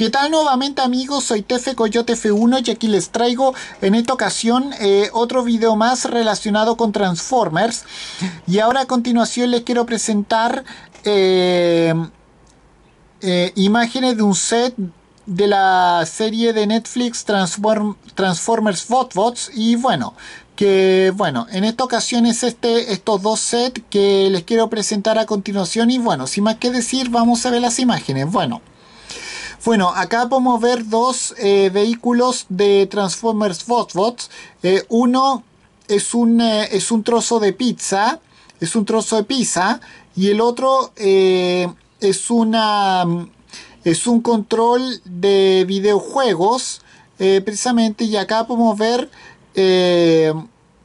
¿Qué tal nuevamente amigos? Soy Tefe Coyote F1 y aquí les traigo en esta ocasión eh, otro video más relacionado con Transformers. Y ahora a continuación les quiero presentar eh, eh, imágenes de un set de la serie de Netflix Transformers Botbots y bueno, que bueno, en esta ocasión es este, estos dos sets que les quiero presentar a continuación y bueno, sin más que decir, vamos a ver las imágenes. Bueno. Bueno, acá podemos ver dos eh, vehículos de Transformers Votbot. Eh, uno es un, eh, es un trozo de pizza, es un trozo de pizza, y el otro es, una, es un control de videojuegos, precisamente, y acá podemos ver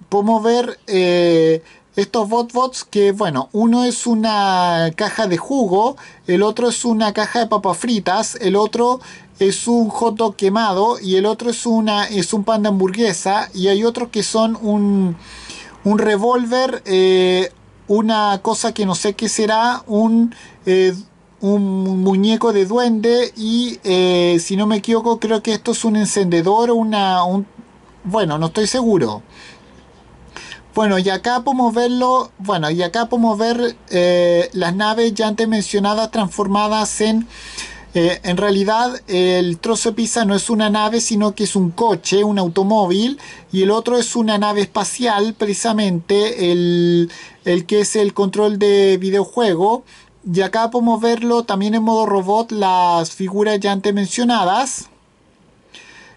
podemos ver estos botbots que, bueno, uno es una caja de jugo, el otro es una caja de papas fritas, el otro es un hot quemado y el otro es, una, es un pan de hamburguesa y hay otros que son un, revólver, eh, una cosa que no sé qué será, un... Eh, un muñeco de duende y eh, si no me equivoco creo que esto es un encendedor, una, bueno, no estoy seguro. Bueno, y acá podemos verlo, bueno, y acá podemos ver eh, las naves ya antes mencionadas transformadas en... Eh, en realidad el trozo de pizza no es una nave, sino que es un coche, un automóvil, y el otro es una nave espacial, precisamente el, el que es el control de videojuego. Y acá podemos verlo también en modo robot las figuras ya antes mencionadas.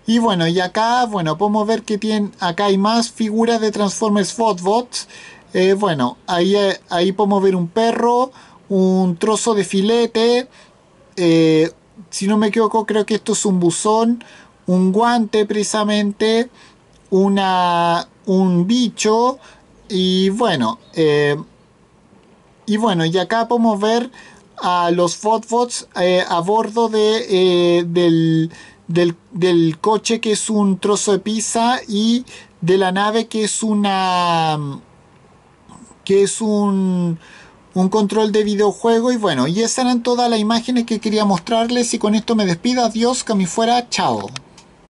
Y bueno, y acá, bueno, podemos ver que tienen, acá hay más figuras de Transformers Fotbots. Eh, bueno, ahí, eh, ahí podemos ver un perro, un trozo de filete. Eh, si no me equivoco, creo que esto es un buzón, un guante precisamente, una, un bicho. Y bueno, y bueno, y acá podemos ver a los Fotbots a bordo de, del del, coche que es un trozo de pizza y de la nave que es una que es un control de videojuego y bueno, y esas eran todas las imágenes que quería mostrarles y con esto me despido, adiós, que a fuera, chao.